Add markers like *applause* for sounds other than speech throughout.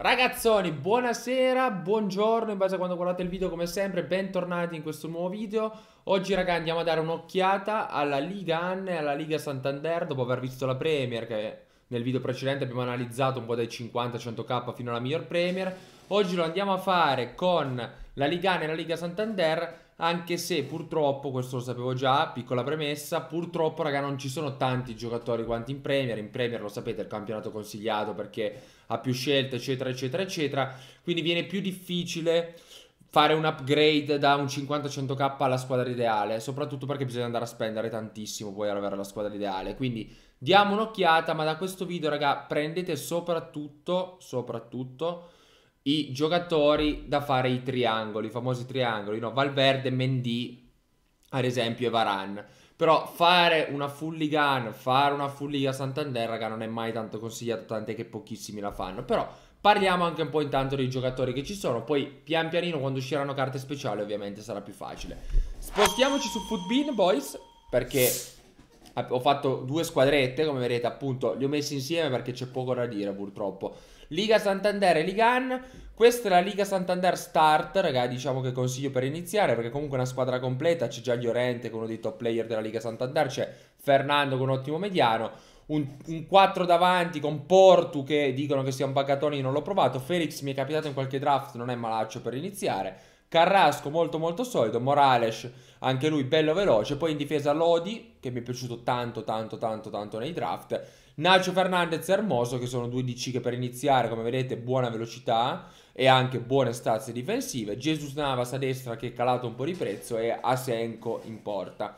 Ragazzoni, buonasera, buongiorno in base a quando guardate il video come sempre, bentornati in questo nuovo video. Oggi raga andiamo a dare un'occhiata alla Liga Anne e alla Liga Santander dopo aver visto la Premier che nel video precedente abbiamo analizzato un po' dai 50-100k fino alla miglior Premier. Oggi lo andiamo a fare con la Liga Anne e la Liga Santander anche se purtroppo, questo lo sapevo già, piccola premessa, purtroppo raga non ci sono tanti giocatori quanti in Premier, in Premier lo sapete è il campionato consigliato perché ha più scelte eccetera eccetera eccetera, quindi viene più difficile fare un upgrade da un 50-100k alla squadra ideale, soprattutto perché bisogna andare a spendere tantissimo poi ad avere la squadra ideale, quindi diamo un'occhiata, ma da questo video raga prendete soprattutto, soprattutto i giocatori da fare i triangoli, i famosi triangoli, no? Valverde, Mendy, ad esempio, e Varane. Però fare una Fulligan, fare una Fulliga Santander, raga, non è mai tanto consigliato, tant'è che pochissimi la fanno. Però parliamo anche un po' intanto dei giocatori che ci sono, poi pian pianino quando usciranno carte speciali ovviamente sarà più facile. Spostiamoci su Footbean, boys, perché ho fatto due squadrette, come vedete appunto, li ho messi insieme perché c'è poco da dire purtroppo. Liga Santander e Ligan, questa è la Liga Santander Start, ragazzi, diciamo che consiglio per iniziare perché comunque è una squadra completa, c'è già Llorente con uno dei top player della Liga Santander, c'è Fernando con un ottimo mediano, un, un, 4 davanti con Portu che dicono che sia un bagatoni, non l'ho provato, Felix mi è capitato in qualche draft, non è malaccio per iniziare, Carrasco molto molto solido, Morales anche lui bello veloce, poi in difesa Lodi, che mi è piaciuto tanto, tanto, tanto, tanto nei draft. Nacho Fernandez e Hermoso, che sono due DC che per iniziare, come vedete, buona velocità e anche buone stazze difensive. Jesus Navas a destra che è calato un po' di prezzo e Asenco in porta.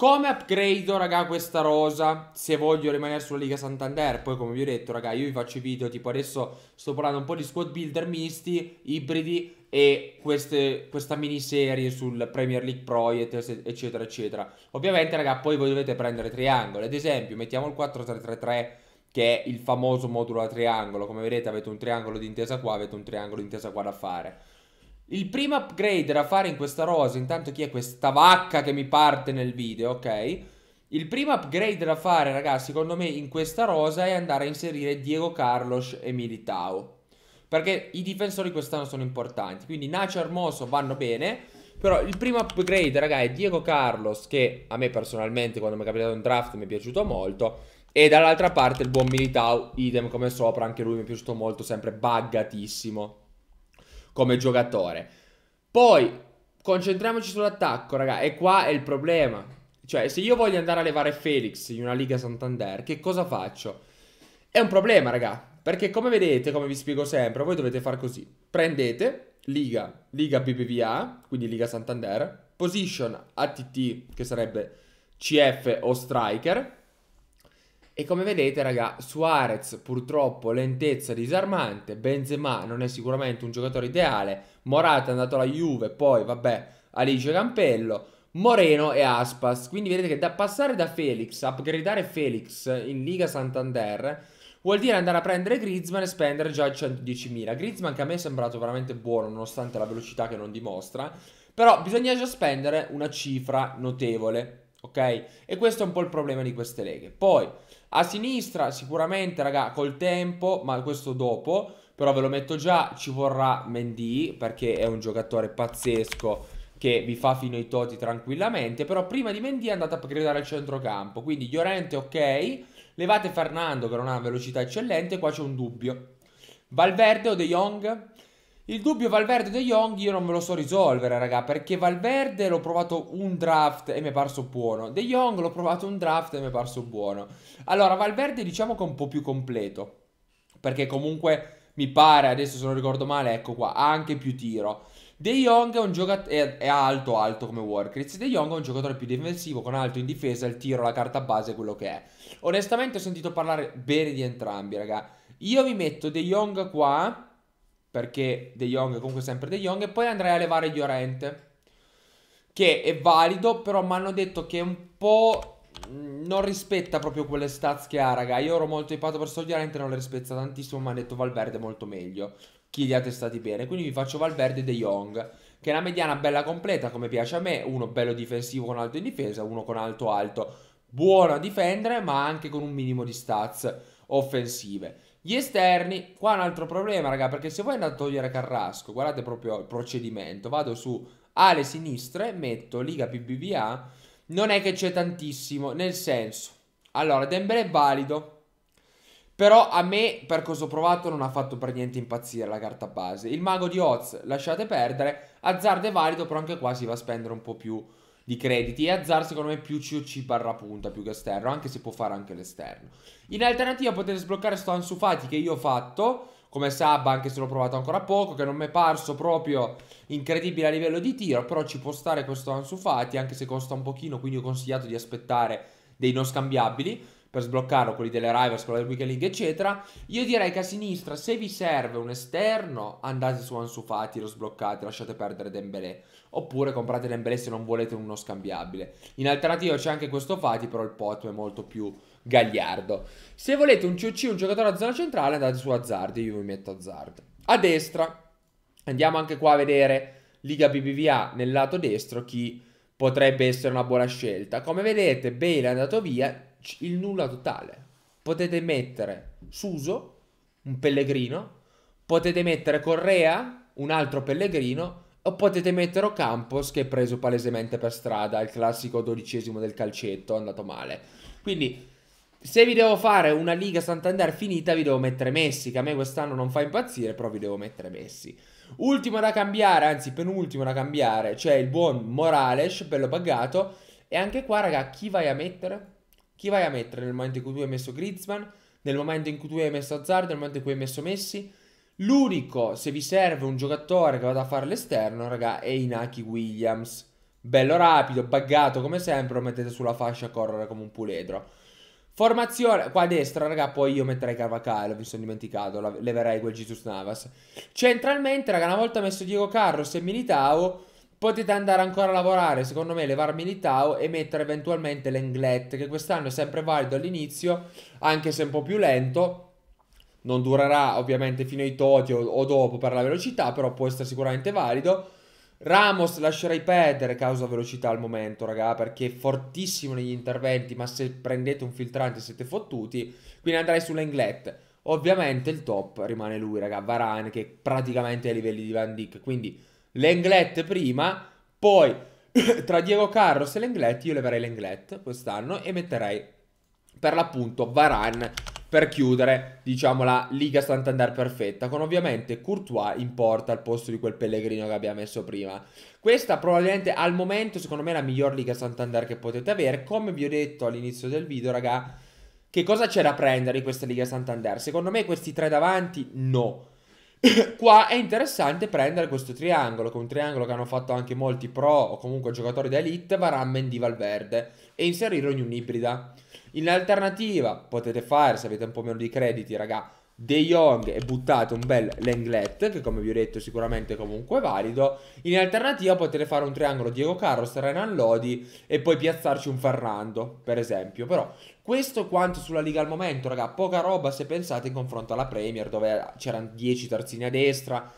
Come upgrade, raga, questa rosa se voglio rimanere sulla Liga Santander? Poi, come vi ho detto, raga, io vi faccio i video, tipo adesso sto parlando un po' di squad builder misti, ibridi e queste, questa miniserie sul Premier League Pro, eccetera, eccetera. Ovviamente, raga, poi voi dovete prendere triangolo Ad esempio, mettiamo il 4333 che è il famoso modulo a triangolo. Come vedete avete un triangolo d'intesa qua, avete un triangolo d'intesa qua da fare. Il primo upgrade da fare in questa rosa, intanto chi è questa vacca che mi parte nel video, ok? Il primo upgrade da fare, ragazzi, secondo me in questa rosa è andare a inserire Diego Carlos e Militao. Perché i difensori quest'anno sono importanti, quindi Nacho e Armoso vanno bene, però il primo upgrade, ragazzi, è Diego Carlos, che a me personalmente quando mi è capitato in draft mi è piaciuto molto, e dall'altra parte il buon Militao, idem come sopra, anche lui mi è piaciuto molto, sempre buggatissimo come giocatore. Poi concentriamoci sull'attacco, raga, e qua è il problema. Cioè, se io voglio andare a levare Felix in una Liga Santander, che cosa faccio? È un problema, raga, perché come vedete, come vi spiego sempre, voi dovete far così. Prendete Liga, Liga BBVA, quindi Liga Santander, Position ATT, che sarebbe CF o Striker, e come vedete, raga, Suarez purtroppo lentezza disarmante, Benzema non è sicuramente un giocatore ideale, Morata è andato alla Juve, poi vabbè, Alice Campello, Moreno e Aspas. Quindi vedete che da passare da Felix, upgradare Felix in Liga Santander, vuol dire andare a prendere Griezmann e spendere già 110.000. Griezmann che a me è sembrato veramente buono, nonostante la velocità che non dimostra, però bisogna già spendere una cifra notevole, ok? E questo è un po' il problema di queste leghe. Poi... A sinistra sicuramente, raga, col tempo, ma questo dopo, però ve lo metto già, ci vorrà Mendy perché è un giocatore pazzesco che vi fa fino ai toti tranquillamente, però prima di Mendy è andata a gridare al centrocampo, quindi Llorente ok, levate Fernando che non ha una velocità eccellente, qua c'è un dubbio. Valverde o De Jong? Il dubbio Valverde De Jong io non me lo so risolvere, raga, perché Valverde l'ho provato un draft e mi è parso buono. De Jong l'ho provato un draft e mi è parso buono. Allora, Valverde diciamo che è un po' più completo, perché comunque mi pare, adesso se non ricordo male, ecco qua, ha anche più tiro. De Jong è, un giocatore, è, è alto, alto come Workritz. De Jong è un giocatore più difensivo, con alto in difesa, il tiro, la carta base, quello che è. Onestamente ho sentito parlare bene di entrambi, raga. Io vi metto De Jong qua perché De Jong è comunque sempre De Jong, e poi andrei a levare Llorente, che è valido, però mi hanno detto che è un po' non rispetta proprio quelle stats che ha, raga. Io ero molto impato verso Llorente, non le rispetta tantissimo, ma hanno detto Valverde molto meglio. Chi li ha testati bene, quindi vi faccio Valverde e De Jong, che è una mediana bella completa, come piace a me, uno bello difensivo con alto in difesa, uno con alto alto, buono a difendere, ma anche con un minimo di stats offensive. Gli esterni, qua un altro problema, raga, perché se voi andate a togliere Carrasco, guardate proprio il procedimento, vado su alle sinistre, metto Liga PBVA, non è che c'è tantissimo, nel senso, allora, Dembele è valido, però a me, per cosa ho provato, non ha fatto per niente impazzire la carta base. Il mago di Oz, lasciate perdere, Azzard è valido, però anche qua si va a spendere un po' più di crediti e Azzar secondo me più COC barra punta più che esterno, anche se può fare anche l'esterno. In alternativa potete sbloccare Stan Ansufati che io ho fatto, come Sabba anche se l'ho provato ancora poco, che non mi è parso proprio incredibile a livello di tiro, però ci può stare questo Ansufati anche se costa un pochino, quindi ho consigliato di aspettare dei non scambiabili per sbloccarlo, quelli delle Rivals, quello del Weekend League, eccetera. Io direi che a sinistra, se vi serve un esterno, andate su Ansufati, lo sbloccate, lasciate perdere Dembélé. Oppure comprate Dembélé se non volete uno scambiabile. In alternativa c'è anche questo Fati, però il Poto è molto più gagliardo. Se volete un CC, un giocatore a zona centrale, andate su Azzard, io vi metto Azzard. A destra, andiamo anche qua a vedere Liga BBVA nel lato destro chi potrebbe essere una buona scelta. Come vedete Bale è andato via, il nulla totale. Potete mettere Suso, un pellegrino, potete mettere Correa, un altro pellegrino, o potete mettere Ocampos che è preso palesemente per strada, il classico dodicesimo del calcetto, è andato male. Quindi se vi devo fare una Liga Santander finita, vi devo mettere Messi, che a me quest'anno non fa impazzire, però vi devo mettere Messi. Ultimo da cambiare, anzi penultimo da cambiare, cioè il buon Morales, bello pagato. E anche qua, raga, chi vai a mettere? Chi vai a mettere nel momento in cui tu hai messo Griezmann, nel momento in cui tu hai messo Azzardo, nel momento in cui hai messo Messi? L'unico, se vi serve un giocatore che vada a fare l'esterno, raga, è Inaki Williams. Bello rapido, buggato come sempre, lo mettete sulla fascia a correre come un puledro. Formazione, qua a destra, raga, poi io metterei Carvacale, mi sono dimenticato, leverei quel Jesus Navas. Centralmente, raga, una volta messo Diego Carlos e Militao, Potete andare ancora a lavorare, secondo me, levarmi l'Itao e mettere eventualmente l'Englet, che quest'anno è sempre valido all'inizio, anche se un po' più lento. Non durerà ovviamente fino ai Toti o, o dopo per la velocità, però può essere sicuramente valido. Ramos lascerei perdere causa velocità al momento, raga, perché è fortissimo negli interventi, ma se prendete un filtrante siete fottuti, quindi andrei sull'Englet. Ovviamente il top rimane lui, raga, Varane, che è praticamente ai livelli di Van Dyck, quindi Lenglet prima, poi *clears throat* tra Diego Carlos e Lenglet io leverei Lenglet quest'anno e metterei per l'appunto Varane per chiudere, diciamo, la Liga Santander perfetta, con ovviamente Courtois in porta al posto di quel pellegrino che abbiamo messo prima. Questa probabilmente al momento, secondo me, è la miglior Liga Santander che potete avere. Come vi ho detto all'inizio del video, raga, che cosa c'è da prendere in questa Liga Santander? Secondo me questi tre davanti, no. *laughs* Qua è interessante prendere questo triangolo, che è un triangolo che hanno fatto anche molti pro o comunque giocatori da elite, di Valverde, e inserirlo in un'ibrida. In alternativa potete fare, se avete un po' meno di crediti, raga, De Jong e buttate un bel Lenglet, che come vi ho detto è sicuramente comunque valido. In alternativa potete fare un triangolo Diego Carlos, Renan Lodi e poi piazzarci un Ferrando, per esempio. Però questo quanto sulla Liga al momento, raga, poca roba se pensate in confronto alla Premier, dove c'erano 10 terzini a destra,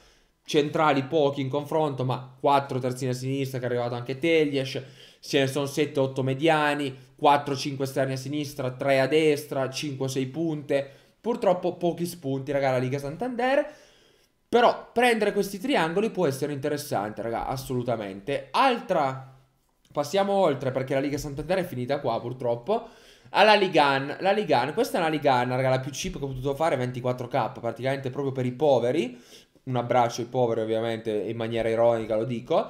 centrali pochi in confronto, ma 4 terzini a sinistra che è arrivato anche Teglies, se ne sono 7-8 mediani, 4-5 esterni a sinistra, 3 a destra, 5-6 punte Purtroppo pochi spunti, raga, la Liga Santander. Però prendere questi triangoli può essere interessante, raga, assolutamente. Altra... Passiamo oltre perché la Liga Santander è finita qua, purtroppo. Alla Ligan, la Ligan, questa è una Ligan, raga, la più cheap che ho potuto fare, 24k, praticamente proprio per i poveri. Un abbraccio ai poveri, ovviamente, in maniera ironica lo dico.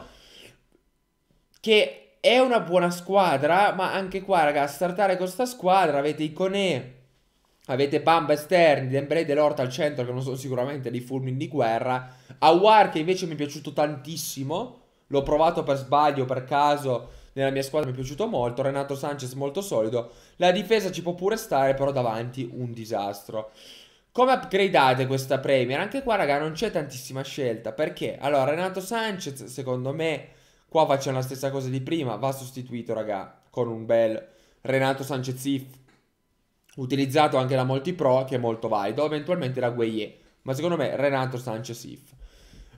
Che è una buona squadra, ma anche qua, raga, startare con questa squadra avete Iconè, Avete Bamba esterni, Dembélé e Delorta al centro che non sono sicuramente dei fulmini di guerra. Awar che invece mi è piaciuto tantissimo, l'ho provato per sbaglio, per caso, nella mia squadra mi è piaciuto molto, Renato Sanchez molto solido. La difesa ci può pure stare, però davanti un disastro. Come upgradeate questa Premier? Anche qua, raga, non c'è tantissima scelta. Perché? Allora, Renato Sanchez, secondo me, qua facciamo la stessa cosa di prima. Va sostituito, raga, con un bel Renato Sanchez if utilizzato anche da molti pro che è molto valido, eventualmente da Gueye, ma secondo me Renato Sanchez if.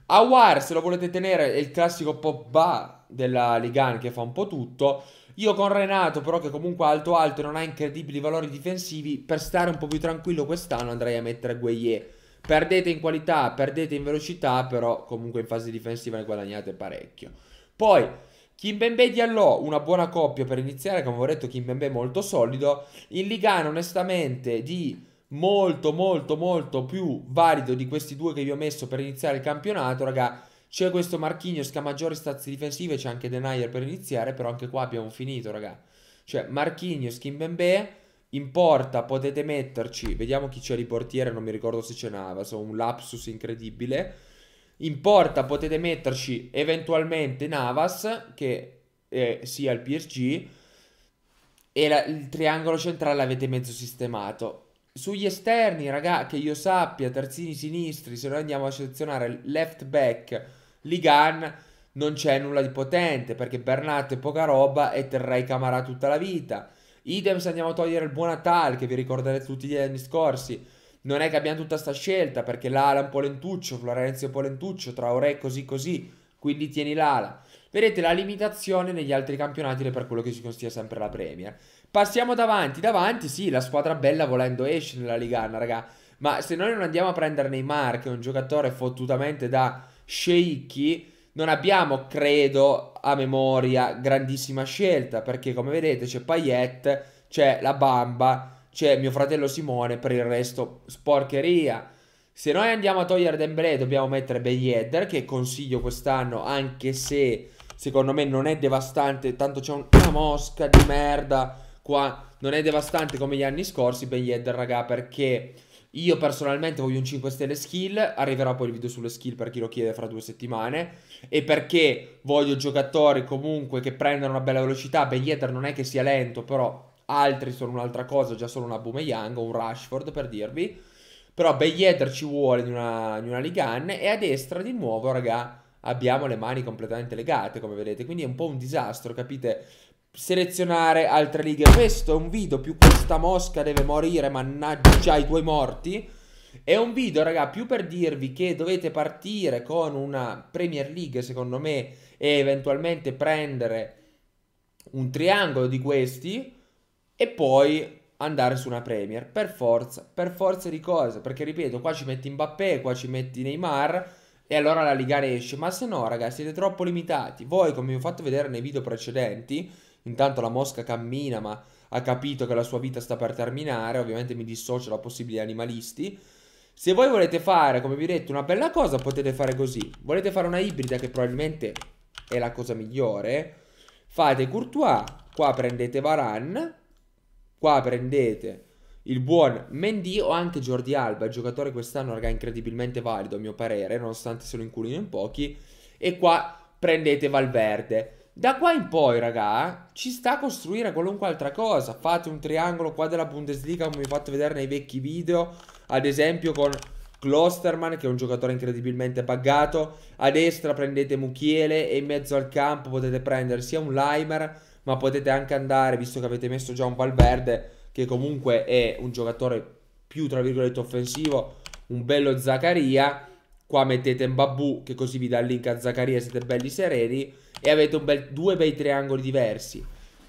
Awar, se lo volete tenere, è il classico Pogba della Ligan che fa un po' tutto. Io con Renato, però, che comunque alto alto e non ha incredibili valori difensivi, per stare un po' più tranquillo quest'anno andrei a mettere Gueye. Perdete in qualità, perdete in velocità, però comunque in fase difensiva ne guadagnate parecchio. Poi, Kimbembe e Diallo, una buona coppia per iniziare, come ho detto Kimbembe molto solido, in Ligano onestamente di molto molto molto più valido di questi due che vi ho messo per iniziare il campionato, raga. C'è questo Marchignos che ha maggiori stazze difensive, c'è anche Denier per iniziare, però anche qua abbiamo finito, raga. Cioè Marchignos, Kimbembe, in porta potete metterci, vediamo chi c'è di portiere, non mi ricordo se c'è n'aveva, un lapsus incredibile. In porta potete metterci eventualmente Navas, che eh, sia il PSG, e la, il triangolo centrale l'avete mezzo sistemato. Sugli esterni, raga, che io sappia, terzini sinistri, se noi andiamo a selezionare left back, Ligan, non c'è nulla di potente, perché Bernat è poca roba e terrai Camara tutta la vita. Idem se andiamo a togliere il buon Natal, che vi ricorderete tutti gli anni scorsi, non è che abbiamo tutta sta scelta perché l'ala è un po' lentuccio, Florenzio un po' lentuccio, Traoré così così, quindi tieni l'ala. Vedete la limitazione negli altri campionati è per quello che si consiglia sempre la Premier. Passiamo davanti, davanti sì, la squadra bella volendo esce nella Ligana, raga, ma se noi non andiamo a prendere Neymar, che è un giocatore fottutamente da sceicchi, non abbiamo, credo, a memoria grandissima scelta, perché come vedete c'è Payet, c'è la Bamba, c'è mio fratello Simone, per il resto sporcheria. Se noi andiamo a togliere Dembélé dobbiamo mettere Bellieder, che consiglio quest'anno, anche se secondo me non è devastante, tanto c'è una mosca di merda qua, non è devastante come gli anni scorsi Bellieder, raga, perché io personalmente voglio un 5 stelle skill, arriverà poi il video sulle skill per chi lo chiede fra due settimane, e perché voglio giocatori comunque che prendano una bella velocità, Bellieder non è che sia lento, però altri sono un'altra cosa, già sono una Boomeyang o un Rashford per dirvi. Però Beglieder ci vuole in una, una Ligan e a destra di nuovo, raga, abbiamo le mani completamente legate, come vedete. Quindi è un po' un disastro, capite? Selezionare altre lighe. Questo è un video più questa mosca deve morire, mannaggia i tuoi morti. È un video, raga, più per dirvi che dovete partire con una Premier League, secondo me, e eventualmente prendere un triangolo di questi e poi andare su una Premier, per forza, per forza di cose, perché ripeto, qua ci metti Mbappé, qua ci metti Neymar e allora la Liga esce, ma se no ragazzi siete troppo limitati, voi come vi ho fatto vedere nei video precedenti, intanto la Mosca cammina ma ha capito che la sua vita sta per terminare, ovviamente mi dissocio da possibili animalisti, se voi volete fare, come vi ho detto, una bella cosa potete fare così, volete fare una ibrida che probabilmente è la cosa migliore, fate Courtois, qua prendete Varane, Qua prendete il buon Mendy o anche Jordi Alba, giocatore quest'anno raga incredibilmente valido a mio parere, nonostante se lo inculino in pochi. E qua prendete Valverde. Da qua in poi, raga, ci sta a costruire qualunque altra cosa. Fate un triangolo qua della Bundesliga, come vi ho fatto vedere nei vecchi video. Ad esempio con Klosterman, che è un giocatore incredibilmente buggato. A destra prendete Mukiele e in mezzo al campo potete prendere sia un Limer ma potete anche andare, visto che avete messo già un Valverde, che comunque è un giocatore più, tra virgolette, offensivo, un bello Zaccaria, qua mettete Mbabu, che così vi dà il link a Zaccaria, siete belli sereni, e avete bel, due bei triangoli diversi.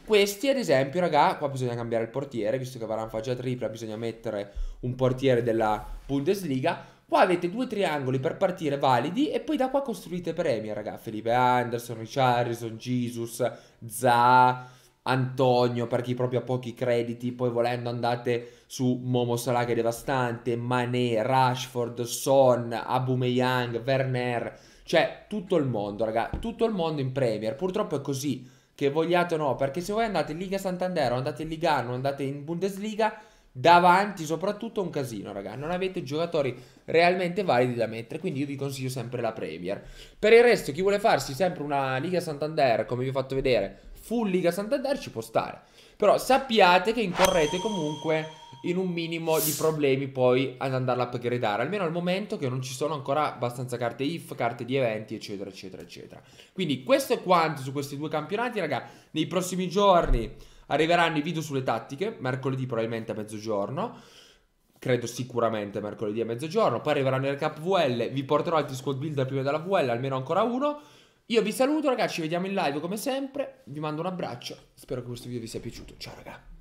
Questi, ad esempio, raga, qua bisogna cambiare il portiere, visto che Varan fa già tripla, bisogna mettere un portiere della Bundesliga, Qua avete due triangoli per partire validi e poi da qua costruite premi, raga. Felipe Anderson, Richardson, Jesus, Za, Antonio per chi proprio ha pochi crediti. Poi volendo andate su Momo Salah che è devastante, Mané, Rashford, Son, Abumeyang, Werner. Cioè tutto il mondo, raga. Tutto il mondo in Premier. Purtroppo è così, che vogliate o no. Perché se voi andate in Liga Santander o andate in Liga 1 andate in Bundesliga davanti soprattutto un casino, raga. Non avete giocatori realmente validi da mettere, quindi io vi consiglio sempre la Premier. Per il resto, chi vuole farsi sempre una Liga Santander, come vi ho fatto vedere, full Liga Santander ci può stare. Però sappiate che incorrete comunque in un minimo di problemi poi ad andarla a upgradare, almeno al momento che non ci sono ancora abbastanza carte if, carte di eventi, eccetera, eccetera, eccetera. Quindi questo è quanto su questi due campionati, raga. Nei prossimi giorni Arriveranno i video sulle tattiche, mercoledì probabilmente a mezzogiorno. Credo sicuramente mercoledì a mezzogiorno. Poi arriveranno le cap VL. Vi porterò altri squad builder prima della VL, almeno ancora uno. Io vi saluto, ragazzi. Ci vediamo in live come sempre. Vi mando un abbraccio. Spero che questo video vi sia piaciuto. Ciao, ragazzi.